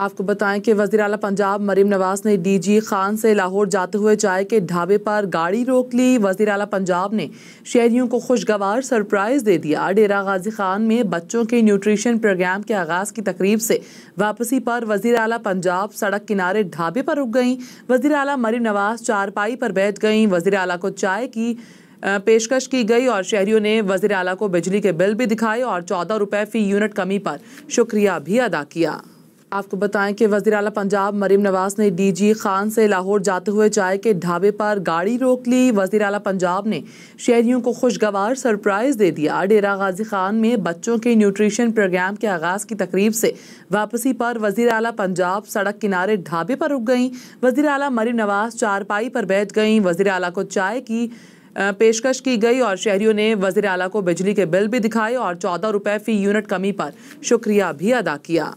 आपको बताएं कि वजीर अला पंजाब मरीम नवाज ने डीजी खान से लाहौर जाते हुए चाय के ढाबे पर गाड़ी रोक ली वजीर अला पंजाब ने शहरियों को खुशगवार सरप्राइज़ दे दिया डेरा गाजी खान में बच्चों के न्यूट्रिशन प्रोग्राम के आगाज़ की तकरीब से वापसी पर वजीर अला पंजाब सड़क किनारे ढाबे पर रुक गई वजीर अला मरीम नवाज चारपाई पर बैठ गई वजीर अला को चाय की पेशकश की गई और शहरियों ने वजीर अला को बिजली के बिल भी दिखाए और चौदह रुपये फ़ी यूनिट कमी पर शुक्रिया भी अदा किया आपको बताएं कि वज़ी अला पंजाब मरीम नवाज ने डीजी खान से लाहौर जाते हुए चाय के ढाबे पर गाड़ी रोक ली वज़ी अला पंजाब ने शहरीों को खुशगवार सरप्राइज दे दिया डेरा गाजी खान में बच्चों के न्यूट्रिशन प्रोग्राम के आगाज की तकरीब से वापसी पर वजीर अला पंजाब सड़क किनारे ढाबे पर रुक गई वजीर अला मरीम नवाज चारपाई पर बैठ गई वजीर अला को चाय की पेशकश की गई और शहरियों ने वजी अला को बिजली के बिल भी दिखाए और चौदह रुपये फी यूनिट कमी पर शुक्रिया भी अदा किया